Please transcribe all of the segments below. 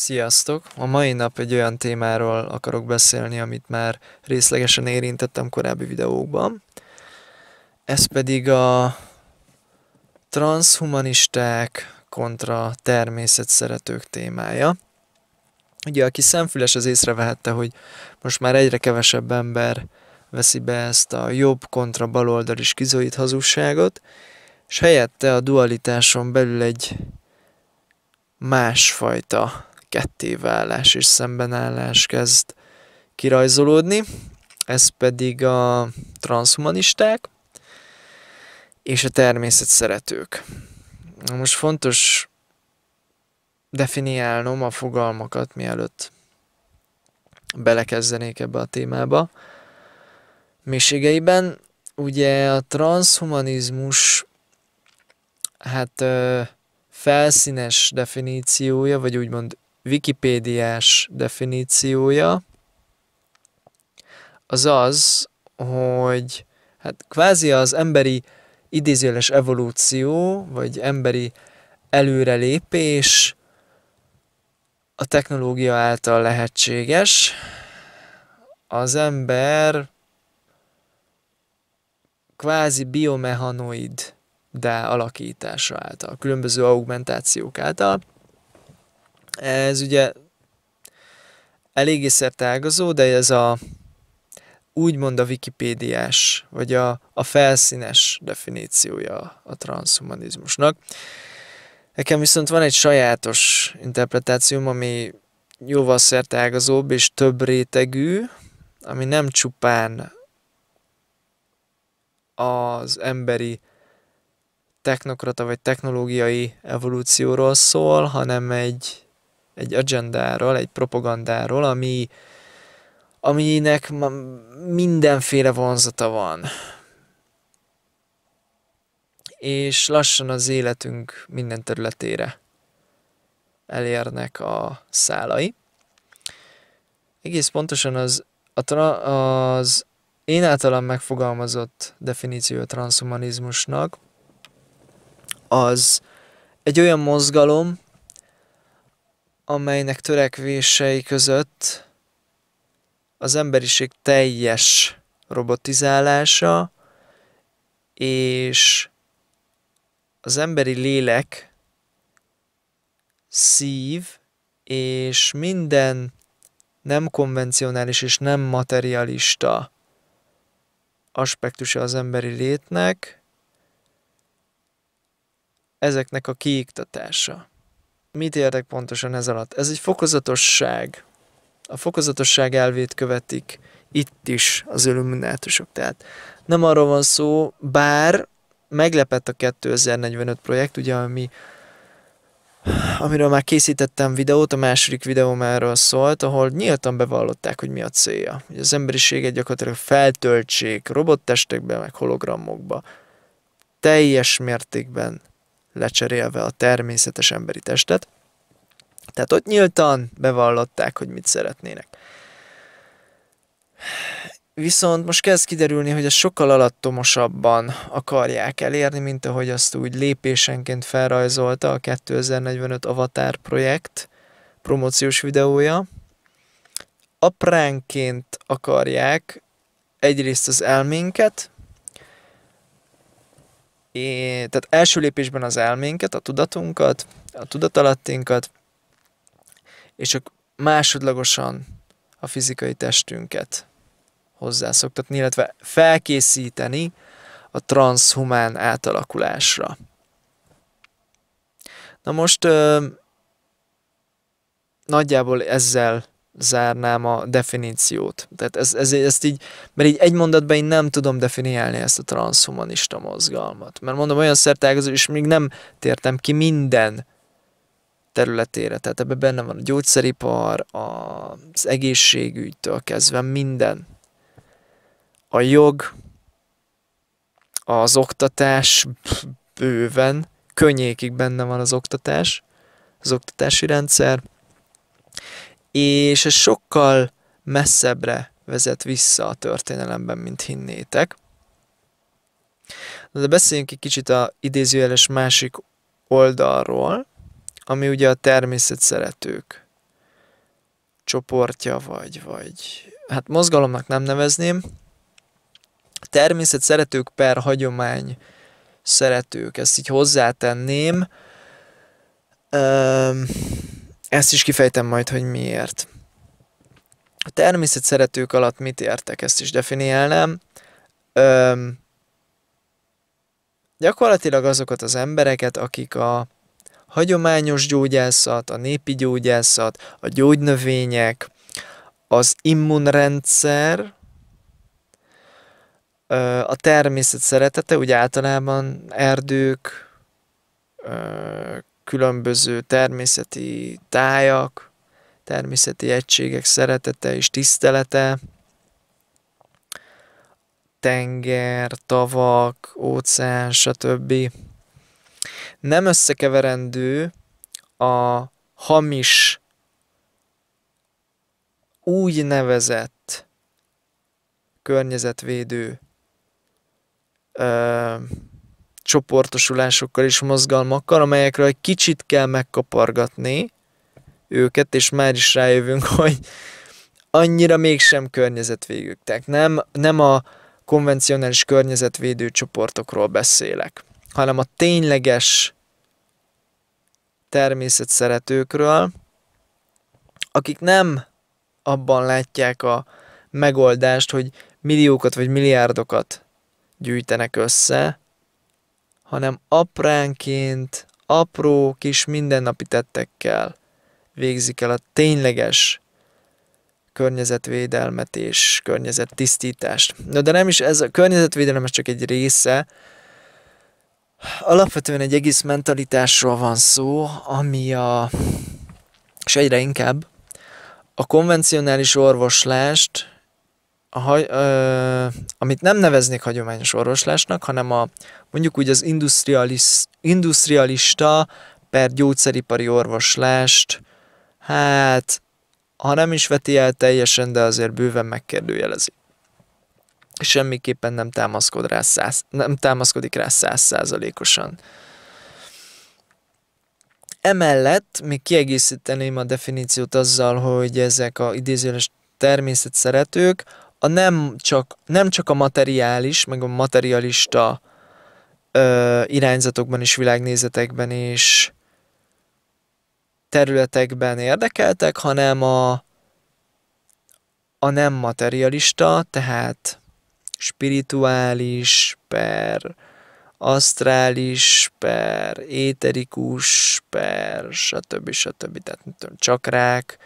Sziasztok! A mai nap egy olyan témáról akarok beszélni, amit már részlegesen érintettem korábbi videókban. Ez pedig a transhumanisták kontra természetszeretők témája. Ugye, aki szemfüles, az észrevehette, hogy most már egyre kevesebb ember veszi be ezt a jobb kontra baloldali skizoid hazugságot, és helyette a dualitáson belül egy másfajta kettévállás és szembenállás kezd kirajzolódni, ez pedig a transhumanisták és a természet szeretők. most fontos definiálnom a fogalmakat, mielőtt belekezdenék ebbe a témába. Mélységeiben ugye a transhumanizmus hát felszínes definíciója, vagy úgymond wikipédiás definíciója az az, hogy hát kvázi az emberi idézőles evolúció, vagy emberi előrelépés a technológia által lehetséges. Az ember kvázi biomehanoid de alakítása által, különböző augmentációk által. Ez ugye eléggé szertágazó, de ez a úgymond a wikipédiás, vagy a, a felszínes definíciója a transhumanizmusnak. Nekem viszont van egy sajátos interpretációm, ami jóval szertágazóbb és több rétegű, ami nem csupán az emberi technokrata vagy technológiai evolúcióról szól, hanem egy egy agendáról, egy propagandáról, ami, aminek mindenféle vonzata van. És lassan az életünk minden területére elérnek a szálai. Egész pontosan az, a tra- az én általam megfogalmazott definíció a transhumanizmusnak az egy olyan mozgalom, amelynek törekvései között az emberiség teljes robotizálása és az emberi lélek szív és minden nem konvencionális és nem materialista aspektusa az emberi létnek, ezeknek a kiiktatása mit értek pontosan ez alatt? Ez egy fokozatosság. A fokozatosság elvét követik itt is az illuminátusok. Tehát nem arról van szó, bár meglepett a 2045 projekt, ugye, ami amiről már készítettem videót, a második videóm erről szólt, ahol nyíltan bevallották, hogy mi a célja. Hogy az emberiséget gyakorlatilag feltöltsék robottestekbe, meg hologramokba. Teljes mértékben lecserélve a természetes emberi testet. Tehát ott nyíltan bevallották, hogy mit szeretnének. Viszont most kezd kiderülni, hogy ezt sokkal alattomosabban akarják elérni, mint ahogy azt úgy lépésenként felrajzolta a 2045 Avatar projekt promóciós videója. Apránként akarják egyrészt az elménket, É, tehát első lépésben az elménket, a tudatunkat, a tudatalattinkat, és csak másodlagosan a fizikai testünket hozzászoktatni, illetve felkészíteni a transhumán átalakulásra. Na most ö, nagyjából ezzel zárnám a definíciót. Tehát ez, ez, ezt így, mert így egy mondatban én nem tudom definiálni ezt a transhumanista mozgalmat. Mert mondom, olyan szertágazó, és még nem tértem ki minden területére. Tehát ebben benne van a gyógyszeripar, az egészségügytől kezdve minden. A jog, az oktatás bőven, könnyékig benne van az oktatás, az oktatási rendszer, és ez sokkal messzebbre vezet vissza a történelemben, mint hinnétek. De beszéljünk egy kicsit a idézőjeles másik oldalról, ami ugye a természet szeretők csoportja, vagy, vagy hát mozgalomnak nem nevezném. Természet szeretők per hagyomány szeretők, ezt így hozzátenném. Ezt is kifejtem majd, hogy miért. A természet szeretők alatt mit értek, ezt is definiálnám. Öm, gyakorlatilag azokat az embereket, akik a hagyományos gyógyászat, a népi gyógyászat, a gyógynövények, az immunrendszer, a természet szeretete, úgy általában erdők, különböző természeti tájak, természeti egységek szeretete és tisztelete, tenger, tavak, óceán, stb. Nem összekeverendő a hamis nevezett környezetvédő ö, csoportosulásokkal és mozgalmakkal, amelyekről egy kicsit kell megkapargatni őket, és már is rájövünk, hogy annyira mégsem környezetvédők. Tehát nem, nem a konvencionális környezetvédő csoportokról beszélek, hanem a tényleges természet szeretőkről, akik nem abban látják a megoldást, hogy milliókat vagy milliárdokat gyűjtenek össze, hanem apránként, apró kis mindennapi tettekkel végzik el a tényleges környezetvédelmet és környezettisztítást. No, de nem is ez a környezetvédelem, ez csak egy része. Alapvetően egy egész mentalitásról van szó, ami a, és egyre inkább, a konvencionális orvoslást, a, ö, amit nem neveznék hagyományos orvoslásnak, hanem a, mondjuk úgy az industrialista per gyógyszeripari orvoslást, hát ha nem is veti el teljesen, de azért bőven megkérdőjelezi. Semmiképpen nem, támaszkod rá száz, nem támaszkodik rá százszázalékosan. Emellett még kiegészíteném a definíciót azzal, hogy ezek a idézőles természetszeretők a nem csak, nem csak a materiális, meg a materialista ö, irányzatokban és világnézetekben és területekben érdekeltek, hanem a, a nem materialista, tehát spirituális, per asztrális, per éterikus, per stb. stb. Tehát nem tudom, csakrák,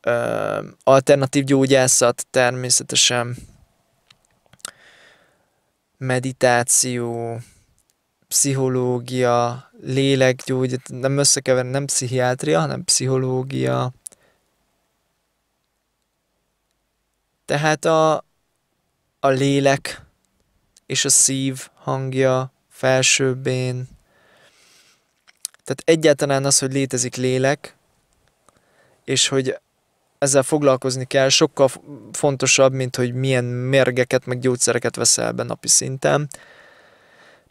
ö, alternatív gyógyászat természetesen, meditáció, pszichológia, lélekgyógy, nem összekever, nem pszichiátria, hanem pszichológia. Tehát a, a lélek és a szív hangja felsőbbén. Tehát egyáltalán az, hogy létezik lélek, és hogy ezzel foglalkozni kell, sokkal fontosabb, mint hogy milyen mérgeket, meg gyógyszereket veszel be napi szinten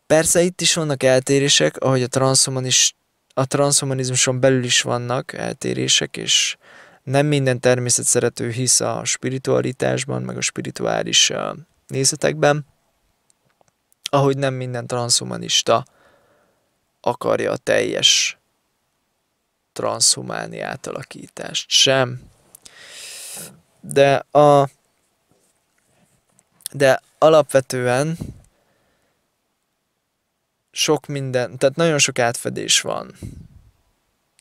Persze itt is vannak eltérések, ahogy a, transhumanis, a transhumanizmuson belül is vannak eltérések, és nem minden természet szerető hisz a spiritualitásban, meg a spirituális nézetekben, ahogy nem minden transhumanista akarja a teljes transhumáni átalakítást sem. De a de alapvetően sok minden, tehát nagyon sok átfedés van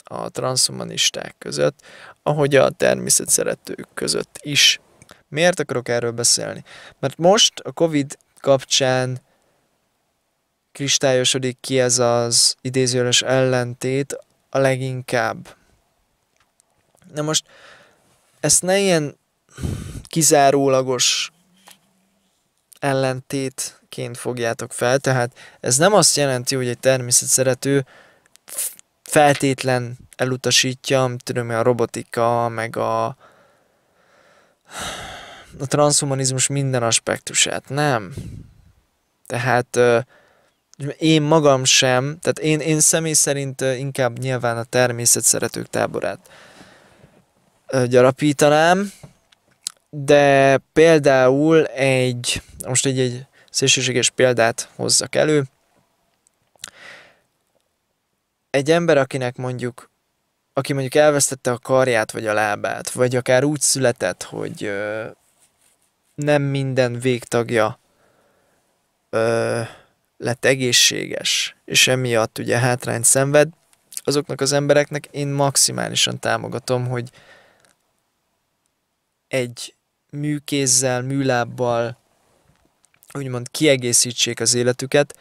a transzhumanisták között, ahogy a természet szeretők között is. Miért akarok erről beszélni? Mert most a Covid kapcsán kristályosodik ki ez az idézőjeles ellentét a leginkább. Na most ezt ne ilyen kizárólagos ellentétként fogjátok fel, tehát ez nem azt jelenti, hogy egy természet szerető feltétlen elutasítja, tudom, a robotika, meg a, a transhumanizmus minden aspektusát. Nem. Tehát én magam sem, tehát én, én személy szerint inkább nyilván a természet szeretők táborát gyarapítanám, de például egy, most egy, egy szélsőséges példát hozzak elő, egy ember, akinek mondjuk, aki mondjuk elvesztette a karját, vagy a lábát, vagy akár úgy született, hogy ö, nem minden végtagja ö, lett egészséges, és emiatt ugye hátrányt szenved, azoknak az embereknek én maximálisan támogatom, hogy egy műkézzel, műlábbal úgymond kiegészítsék az életüket,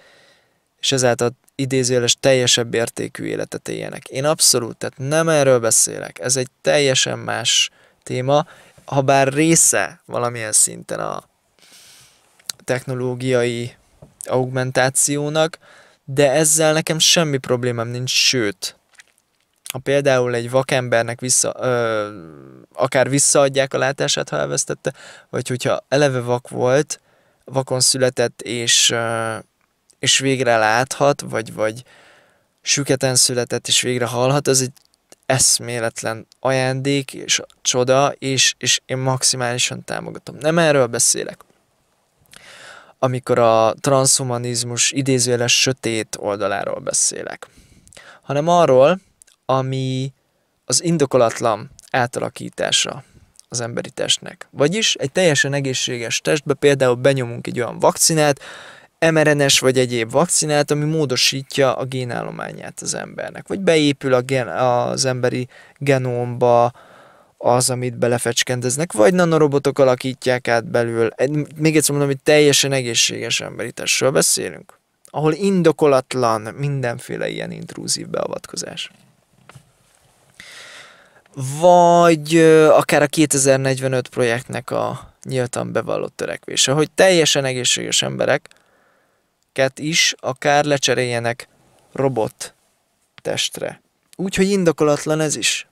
és ezáltal idézőjeles teljesebb értékű életet éljenek. Én abszolút, tehát nem erről beszélek, ez egy teljesen más téma, ha bár része valamilyen szinten a technológiai augmentációnak, de ezzel nekem semmi problémám nincs, sőt, ha például egy vakembernek vissza, ö, akár visszaadják a látását, ha elvesztette, vagy hogyha eleve vak volt, vakon született, és, ö, és végre láthat, vagy, vagy süketen született, és végre hallhat, az egy eszméletlen ajándék és csoda, és, és én maximálisan támogatom. Nem erről beszélek. Amikor a transhumanizmus idézőjeles sötét oldaláról beszélek, hanem arról, ami az indokolatlan átalakítása az emberi testnek. Vagyis egy teljesen egészséges testbe például benyomunk egy olyan vakcinát, mRNS vagy egyéb vakcinát, ami módosítja a génállományát az embernek, vagy beépül a gen, az emberi genómba az, amit belefecskendeznek, vagy nanorobotok alakítják át belül. Még egyszer mondom, hogy teljesen egészséges emberi testről beszélünk, ahol indokolatlan mindenféle ilyen intrúzív beavatkozás vagy akár a 2045 projektnek a nyíltan bevallott törekvése, hogy teljesen egészséges embereket is akár lecseréljenek robot testre. Úgyhogy indokolatlan ez is.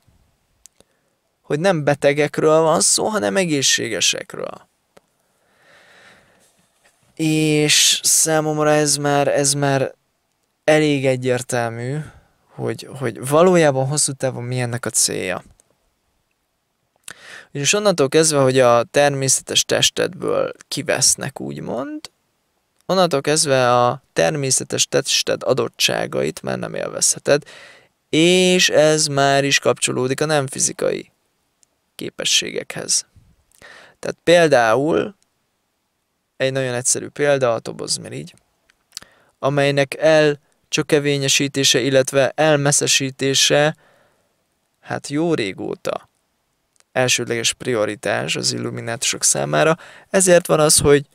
Hogy nem betegekről van szó, hanem egészségesekről. És számomra ez már, ez már elég egyértelmű, hogy, hogy valójában hosszú távon mi ennek a célja. És onnantól kezdve, hogy a természetes testedből kivesznek, úgymond, onnantól kezdve a természetes tested adottságait már nem élvezheted, és ez már is kapcsolódik a nem fizikai képességekhez. Tehát például, egy nagyon egyszerű példa a így, amelynek elcsökevényesítése, illetve elmeszesítése hát jó régóta elsődleges prioritás az illuminátusok számára, ezért van az, hogy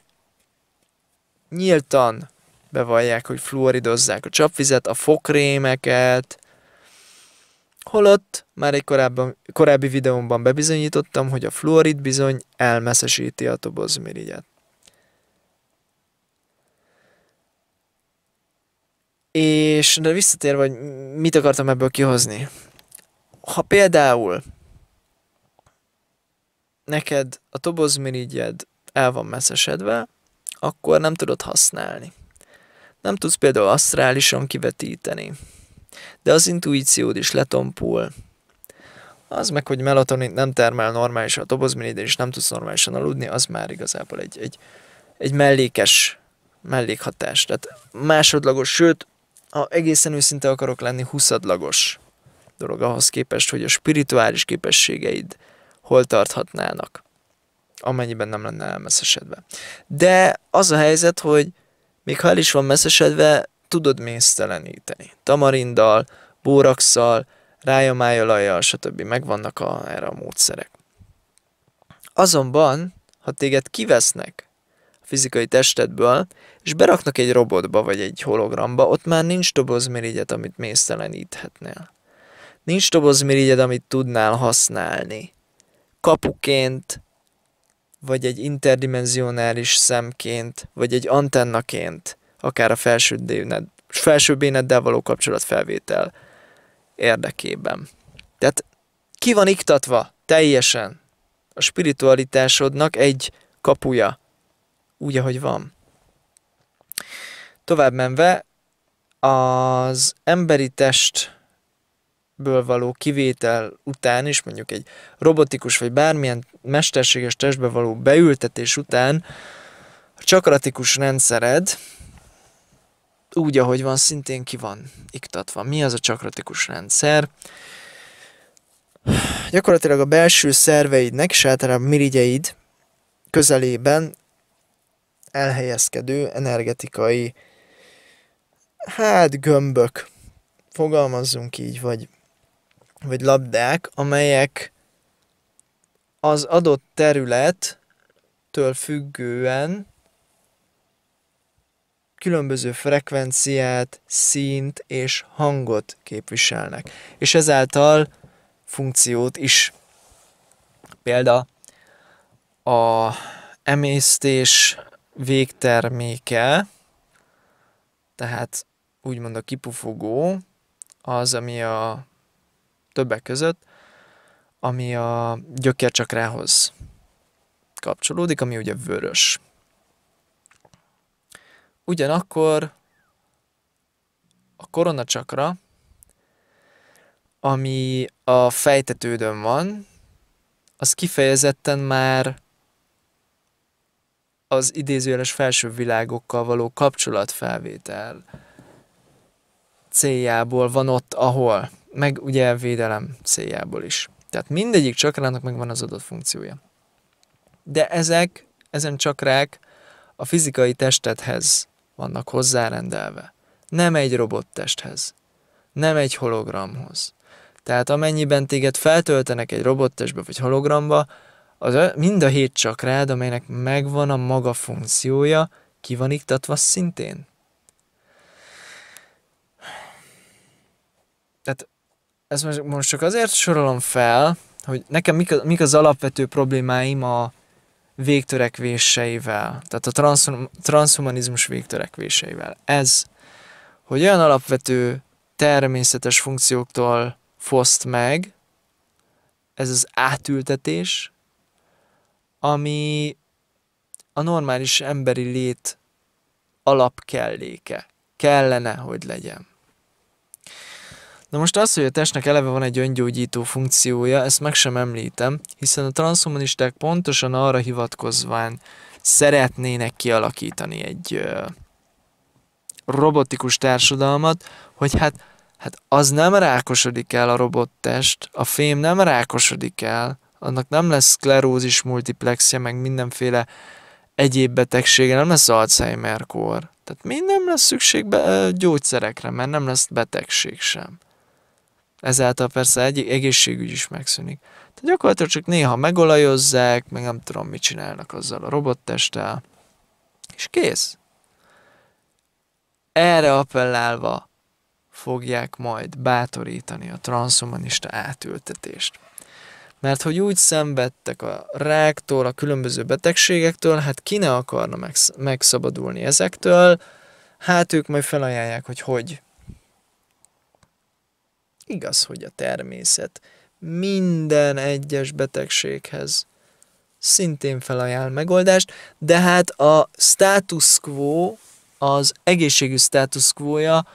nyíltan bevallják, hogy fluoridozzák a csapvizet, a fokrémeket, holott már egy korábban, korábbi videómban bebizonyítottam, hogy a fluorid bizony elmeszesíti a tobozmirigyet. És de visszatérve, hogy mit akartam ebből kihozni. Ha például neked a tobozmirigyed el van messzesedve, akkor nem tudod használni. Nem tudsz például asztrálisan kivetíteni. De az intuíciód is letompul. Az meg, hogy melatonin nem termel normálisan, a tobozmirigyed, is nem tudsz normálisan aludni, az már igazából egy, egy, egy mellékes mellékhatás. Tehát másodlagos, sőt, ha egészen őszinte akarok lenni, huszadlagos dolog ahhoz képest, hogy a spirituális képességeid hol tarthatnának, amennyiben nem lenne elmeszesedve. De az a helyzet, hogy még ha el is van meszesedve, tudod mészteleníteni. Tamarindal, bórakszal, rájamájolajjal, stb. Megvannak a, erre a módszerek. Azonban, ha téged kivesznek a fizikai testedből, és beraknak egy robotba vagy egy hologramba, ott már nincs dobozmirigyed, amit mészteleníthetnél. Nincs dobozmirigyed, amit tudnál használni kapuként, vagy egy interdimenzionális szemként, vagy egy antennaként, akár a felső, déned, felső béneddel való kapcsolatfelvétel érdekében. Tehát ki van iktatva teljesen a spiritualitásodnak egy kapuja, úgy, ahogy van. Tovább menve, az emberi test testből való kivétel után is, mondjuk egy robotikus vagy bármilyen mesterséges testbe való beültetés után a csakratikus rendszered úgy, ahogy van, szintén ki van iktatva. Mi az a csakratikus rendszer? Gyakorlatilag a belső szerveidnek, és általában mirigyeid közelében elhelyezkedő energetikai hát gömbök, fogalmazzunk így, vagy vagy labdák, amelyek az adott területtől függően különböző frekvenciát, színt és hangot képviselnek, és ezáltal funkciót is. Példa a emésztés végterméke, tehát úgymond a kipufogó, az, ami a többek között, ami a gyökércsakrához kapcsolódik, ami ugye vörös. Ugyanakkor a koronacsakra, ami a fejtetődön van, az kifejezetten már az idézőjeles felső világokkal való kapcsolatfelvétel céljából van ott, ahol meg ugye védelem céljából is. Tehát mindegyik csakrának meg van az adott funkciója. De ezek, ezen csakrák a fizikai testedhez vannak hozzárendelve. Nem egy robottesthez, nem egy hologramhoz. Tehát amennyiben téged feltöltenek egy robottestbe vagy hologramba, az mind a hét csakrád, amelynek megvan a maga funkciója, ki van iktatva szintén. Tehát ezt most csak azért sorolom fel, hogy nekem mik, a, mik az alapvető problémáim a végtörekvéseivel, tehát a transhumanizmus végtörekvéseivel. Ez, hogy olyan alapvető természetes funkcióktól foszt meg, ez az átültetés, ami a normális emberi lét alapkelléke. Kellene, hogy legyen. Na most az, hogy a testnek eleve van egy öngyógyító funkciója, ezt meg sem említem, hiszen a transhumanisták pontosan arra hivatkozván szeretnének kialakítani egy ö, robotikus társadalmat, hogy hát, hát az nem rákosodik el a robottest, a fém nem rákosodik el, annak nem lesz sklerózis multiplexje, meg mindenféle egyéb betegsége, nem lesz Alzheimer-kor. Tehát még nem lesz szükség be, gyógyszerekre, mert nem lesz betegség sem. Ezáltal persze egy egészségügy is megszűnik. Tehát gyakorlatilag csak néha megolajozzák, meg nem tudom, mit csinálnak azzal a robottesttel, és kész. Erre appellálva fogják majd bátorítani a transzumanista átültetést. Mert hogy úgy szenvedtek a ráktól, a különböző betegségektől, hát ki ne akarna megszabadulni ezektől, hát ők majd felajánlják, hogy hogy Igaz, hogy a természet minden egyes betegséghez szintén felajánl megoldást, de hát a status quo, az egészségű status quo-ja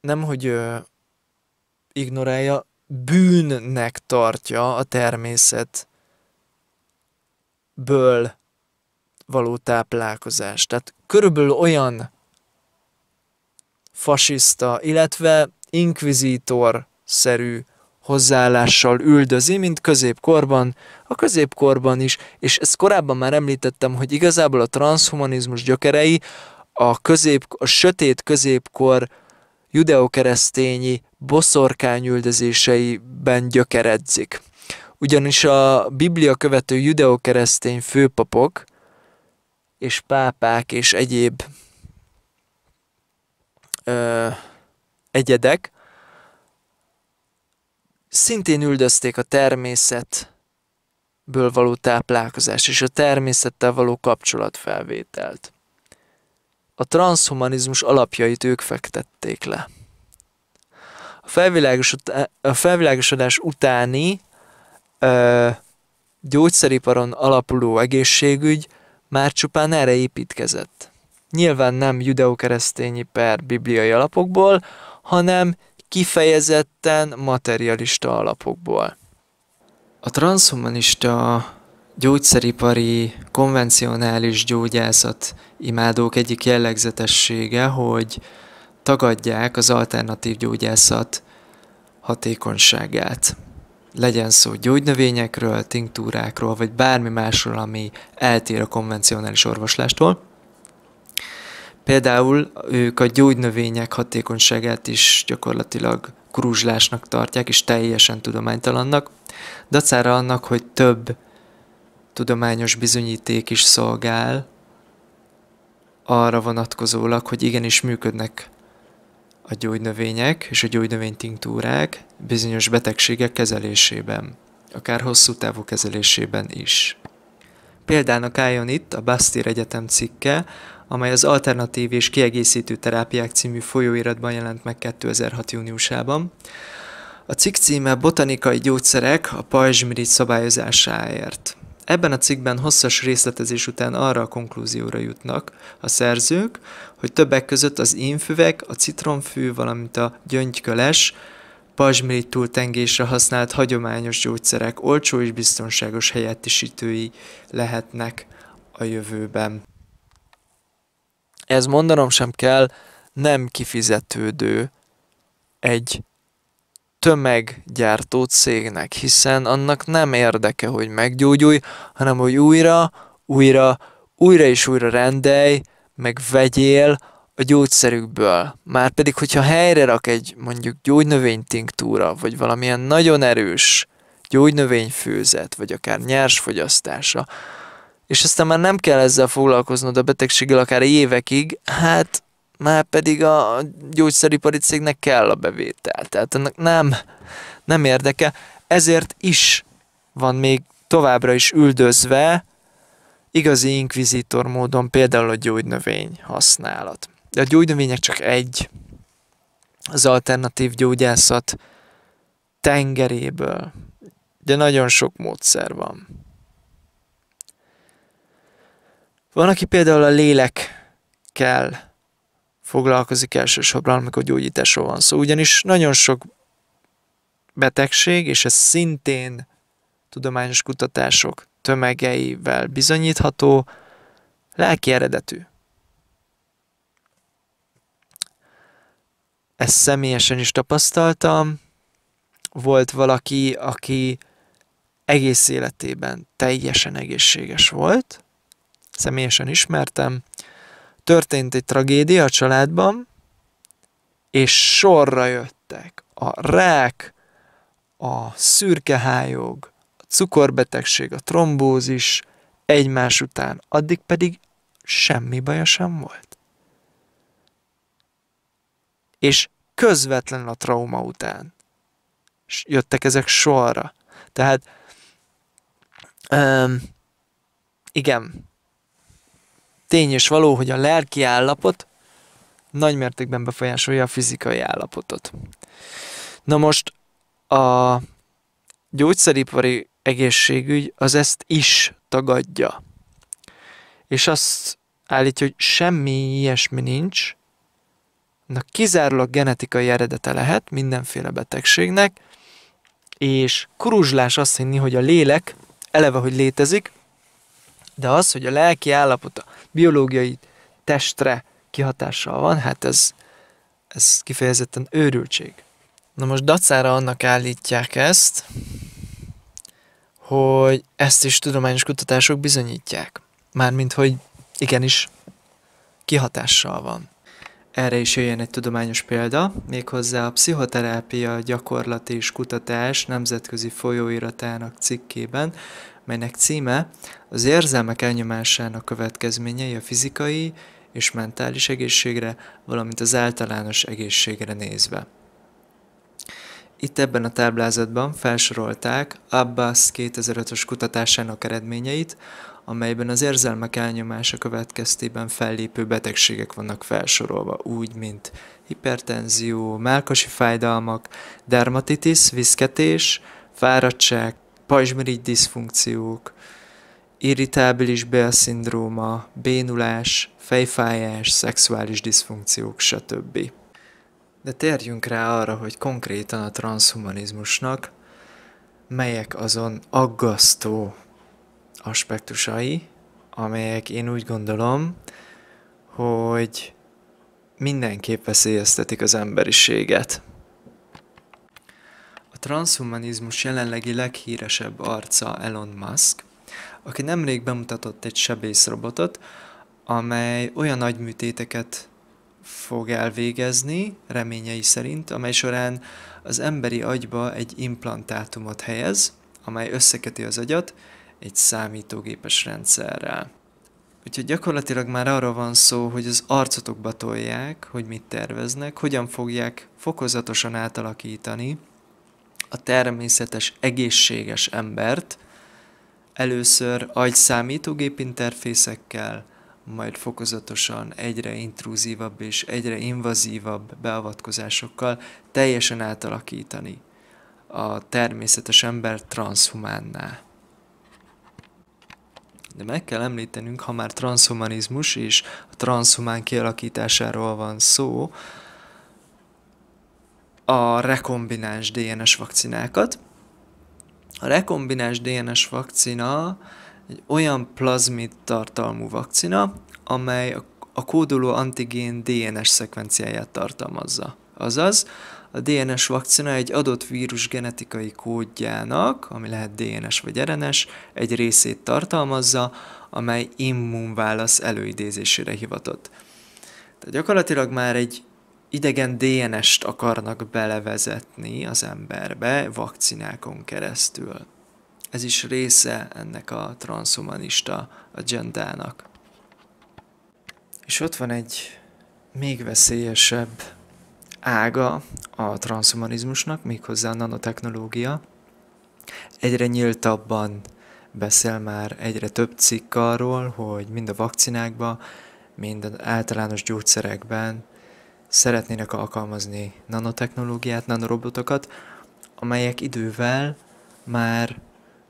nem, hogy ö, ignorálja, bűnnek tartja a természetből való táplálkozást. Tehát körülbelül olyan fasiszta, illetve inkvizítor-szerű hozzáállással üldözi, mint középkorban, a középkorban is, és ezt korábban már említettem, hogy igazából a transhumanizmus gyökerei a, közép, a sötét középkor judeokeresztényi boszorkányüldözéseiben gyökeredzik. Ugyanis a Biblia követő judeokeresztény főpapok és pápák és egyéb ö, egyedek szintén üldözték a természetből való táplálkozás és a természettel való kapcsolatfelvételt. A transhumanizmus alapjait ők fektették le. A, felvilágosod, a felvilágosodás utáni ö, gyógyszeriparon alapuló egészségügy már csupán erre építkezett nyilván nem judeokeresztényi per bibliai alapokból, hanem kifejezetten materialista alapokból. A transhumanista gyógyszeripari konvencionális gyógyászat imádók egyik jellegzetessége, hogy tagadják az alternatív gyógyászat hatékonyságát. Legyen szó gyógynövényekről, tinktúrákról, vagy bármi másról, ami eltér a konvencionális orvoslástól. Például ők a gyógynövények hatékonyságát is gyakorlatilag kuruzslásnak tartják, és teljesen tudománytalannak, dacára annak, hogy több tudományos bizonyíték is szolgál arra vonatkozólag, hogy igenis működnek a gyógynövények és a gyógynövénytinktúrák bizonyos betegségek kezelésében, akár hosszú távú kezelésében is. Példának álljon itt a Bastir Egyetem cikke, amely az Alternatív és Kiegészítő Terápiák című folyóiratban jelent meg 2006. júniusában. A cikk címe Botanikai gyógyszerek a pajzsmirigy szabályozásáért. Ebben a cikkben hosszas részletezés után arra a konklúzióra jutnak a szerzők, hogy többek között az infüvek, a citromfű, valamint a gyöngyköles, pajzsmirigy túltengésre használt hagyományos gyógyszerek olcsó és biztonságos helyettisítői lehetnek a jövőben ez mondanom sem kell, nem kifizetődő egy tömeggyártó cégnek, hiszen annak nem érdeke, hogy meggyógyulj, hanem hogy újra, újra, újra és újra rendelj, meg vegyél a gyógyszerükből. Márpedig, hogyha helyre rak egy mondjuk gyógynövénytinktúra, vagy valamilyen nagyon erős gyógynövényfőzet, vagy akár fogyasztása, és aztán már nem kell ezzel foglalkoznod a betegséggel akár évekig, hát már pedig a gyógyszeripari cégnek kell a bevétel. Tehát ennek nem, nem érdeke. Ezért is van még továbbra is üldözve igazi inkvizitor módon például a gyógynövény használat. De a gyógynövények csak egy az alternatív gyógyászat tengeréből. De nagyon sok módszer van. Van, aki például a lélek kell foglalkozik elsősorban, amikor gyógyításról van szó, ugyanis nagyon sok betegség, és ez szintén tudományos kutatások tömegeivel bizonyítható, lelki eredetű. Ezt személyesen is tapasztaltam. Volt valaki, aki egész életében teljesen egészséges volt, személyesen ismertem. Történt egy tragédia a családban, és sorra jöttek a rák, a szürkehályog, a cukorbetegség, a trombózis egymás után, addig pedig semmi baja sem volt. És közvetlen a trauma után jöttek ezek sorra. Tehát um, igen, Tény és való, hogy a lelki állapot nagy mértékben befolyásolja a fizikai állapotot. Na most a gyógyszeripari egészségügy az ezt is tagadja. És azt állítja, hogy semmi ilyesmi nincs, na kizárólag genetikai eredete lehet mindenféle betegségnek, és kuruzslás azt hinni, hogy a lélek eleve, hogy létezik, de az, hogy a lelki állapota biológiai testre kihatással van, hát ez, ez kifejezetten őrültség. Na most dacára annak állítják ezt, hogy ezt is tudományos kutatások bizonyítják. Mármint, hogy igenis kihatással van. Erre is jöjjön egy tudományos példa, méghozzá a Pszichoterápia Gyakorlati és Kutatás Nemzetközi Folyóiratának cikkében, melynek címe az érzelmek elnyomásának következményei a fizikai és mentális egészségre, valamint az általános egészségre nézve. Itt ebben a táblázatban felsorolták Abbas 2005-ös kutatásának eredményeit, amelyben az érzelmek elnyomása következtében fellépő betegségek vannak felsorolva, úgy mint hipertenzió, melkasi fájdalmak, dermatitis, viszketés, fáradtság, pajzsmirigy diszfunkciók, irritábilis bélszindróma, bénulás, fejfájás, szexuális diszfunkciók, stb. De térjünk rá arra, hogy konkrétan a transhumanizmusnak melyek azon aggasztó aspektusai, amelyek én úgy gondolom, hogy mindenképp veszélyeztetik az emberiséget transhumanizmus jelenlegi leghíresebb arca Elon Musk, aki nemrég bemutatott egy sebészrobotot, amely olyan nagy műtéteket fog elvégezni, reményei szerint, amely során az emberi agyba egy implantátumot helyez, amely összeköti az agyat egy számítógépes rendszerrel. Úgyhogy gyakorlatilag már arra van szó, hogy az arcotokba tolják, hogy mit terveznek, hogyan fogják fokozatosan átalakítani a természetes, egészséges embert, először agyszámítógép interfészekkel, majd fokozatosan egyre intrúzívabb és egyre invazívabb beavatkozásokkal teljesen átalakítani a természetes ember transhumánná. De meg kell említenünk, ha már transhumanizmus és a transhumán kialakításáról van szó, a rekombináns DNS vakcinákat. A rekombináns DNS vakcina egy olyan plazmid tartalmú vakcina, amely a kódoló antigén DNS szekvenciáját tartalmazza. Azaz, a DNS vakcina egy adott vírus genetikai kódjának, ami lehet DNS vagy RNS, egy részét tartalmazza, amely immunválasz előidézésére hivatott. Tehát gyakorlatilag már egy idegen DNS-t akarnak belevezetni az emberbe vakcinákon keresztül. Ez is része ennek a transhumanista agendának. És ott van egy még veszélyesebb ága a transhumanizmusnak, méghozzá a nanotechnológia. Egyre nyíltabban beszél már egyre több cikk arról, hogy mind a vakcinákban, mind az általános gyógyszerekben szeretnének alkalmazni nanotechnológiát, nanorobotokat, amelyek idővel már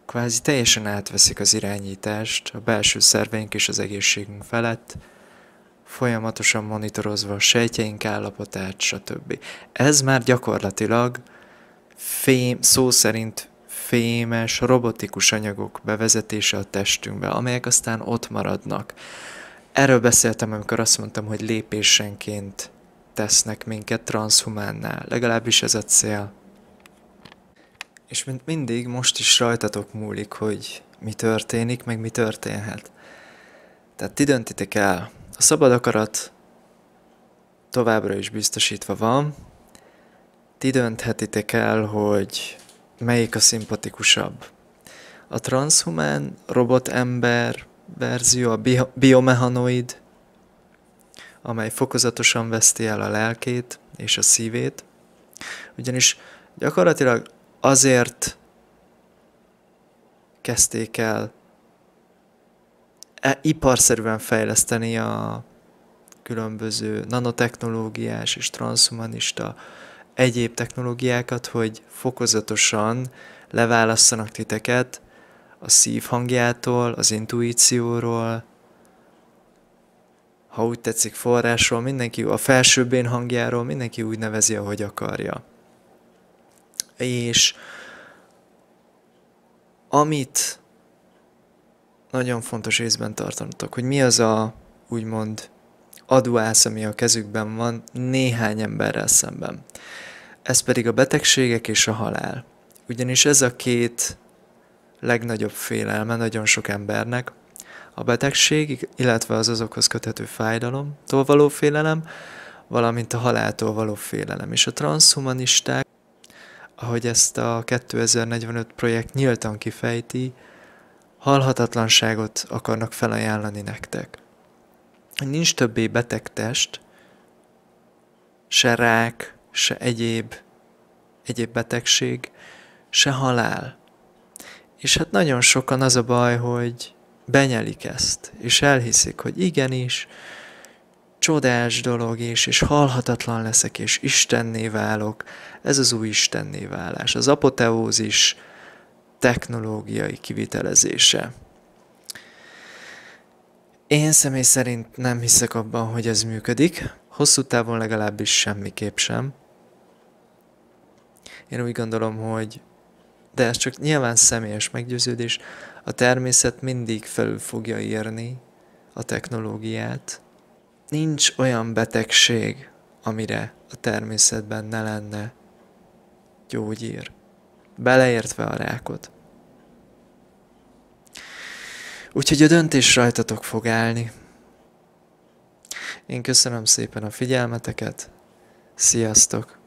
kvázi teljesen átveszik az irányítást a belső szerveink és az egészségünk felett, folyamatosan monitorozva a sejtjeink állapotát, stb. Ez már gyakorlatilag fém, szó szerint fémes, robotikus anyagok bevezetése a testünkbe, amelyek aztán ott maradnak. Erről beszéltem, amikor azt mondtam, hogy lépésenként tesznek minket transhumánnál, legalábbis ez a cél. És mint mindig, most is rajtatok múlik, hogy mi történik, meg mi történhet. Tehát ti döntitek el. A szabad akarat továbbra is biztosítva van. Ti dönthetitek el, hogy melyik a szimpatikusabb. A transhumán, ember verzió, a biomehanoid amely fokozatosan veszti el a lelkét és a szívét, ugyanis gyakorlatilag azért kezdték el e- iparszerűen fejleszteni a különböző nanotechnológiás és transhumanista egyéb technológiákat, hogy fokozatosan leválasszanak titeket a szív hangjától, az intuícióról, ha úgy tetszik, forrásról, mindenki a felsőbbén hangjáról, mindenki úgy nevezi, ahogy akarja. És amit nagyon fontos észben tartanatok, hogy mi az a úgymond aduász, ami a kezükben van néhány emberrel szemben. Ez pedig a betegségek és a halál. Ugyanis ez a két legnagyobb félelme nagyon sok embernek, a betegség, illetve az azokhoz köthető fájdalomtól való félelem, valamint a haláltól való félelem. És a transhumanisták, ahogy ezt a 2045 projekt nyíltan kifejti, halhatatlanságot akarnak felajánlani nektek. Nincs többé beteg test, se rák, se egyéb, egyéb betegség, se halál. És hát nagyon sokan az a baj, hogy benyelik ezt, és elhiszik, hogy igenis, csodás dolog, és, és halhatatlan leszek, és Istenné válok. Ez az új Istenné válás, az apoteózis technológiai kivitelezése. Én személy szerint nem hiszek abban, hogy ez működik, hosszú távon legalábbis semmiképp sem. Én úgy gondolom, hogy de ez csak nyilván személyes meggyőződés, a természet mindig felül fogja írni a technológiát. Nincs olyan betegség, amire a természetben ne lenne gyógyír, beleértve a rákot. Úgyhogy a döntés rajtatok fog állni. Én köszönöm szépen a figyelmeteket, sziasztok!